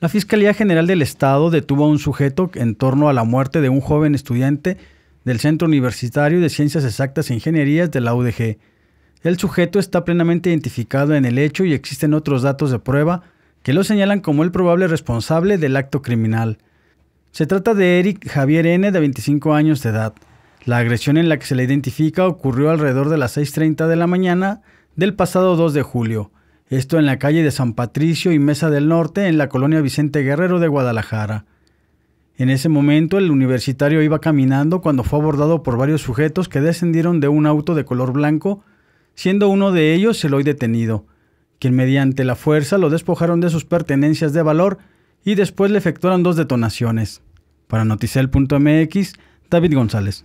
La Fiscalía General del Estado detuvo a un sujeto en torno a la muerte de un joven estudiante del Centro Universitario de Ciencias Exactas e Ingenierías de la UDG. El sujeto está plenamente identificado en el hecho y existen otros datos de prueba que lo señalan como el probable responsable del acto criminal. Se trata de Eric Javier N., de 25 años de edad. La agresión en la que se le identifica ocurrió alrededor de las 6.30 de la mañana del pasado 2 de julio. Esto en la calle de San Patricio y Mesa del Norte, en la colonia Vicente Guerrero de Guadalajara. En ese momento el universitario iba caminando cuando fue abordado por varios sujetos que descendieron de un auto de color blanco, siendo uno de ellos el hoy detenido, quien mediante la fuerza lo despojaron de sus pertenencias de valor y después le efectuaron dos detonaciones. Para Noticel.mx, David González.